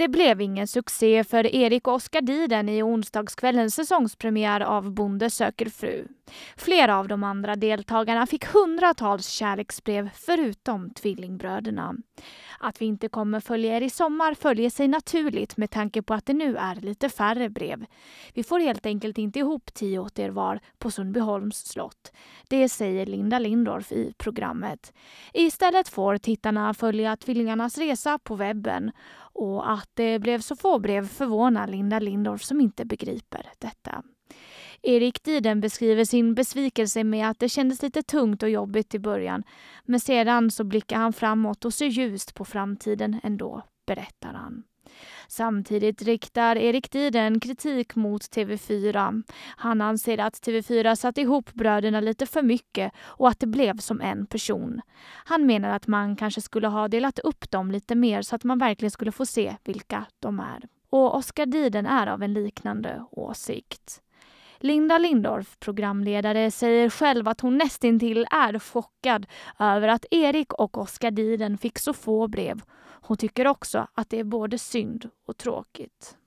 Det blev ingen succé för Erik och Oskar Diden i onsdagskvällens säsongspremiär av Bonde söker fru. Flera av de andra deltagarna fick hundratals kärleksbrev förutom tvillingbröderna. Att vi inte kommer följa er i sommar följer sig naturligt med tanke på att det nu är lite färre brev. Vi får helt enkelt inte ihop tio åt er var på Sundbyholms slott. Det säger Linda Lindorff i programmet. Istället får tittarna följa tvillingarnas resa på webben och att att det blev så få brev förvånar Linda Lindorff som inte begriper detta. Erik Diden beskriver sin besvikelse med att det kändes lite tungt och jobbigt i början. Men sedan så blickar han framåt och ser ljust på framtiden ändå, berättar han. Samtidigt riktar Erik Diden kritik mot TV4. Han anser att TV4 satt ihop bröderna lite för mycket och att det blev som en person. Han menar att man kanske skulle ha delat upp dem lite mer så att man verkligen skulle få se vilka de är. Och Oscar Diden är av en liknande åsikt. Linda Lindorff, programledare, säger själv att hon nästintill är chockad över att Erik och Oskar Diden fick så få brev. Hon tycker också att det är både synd och tråkigt.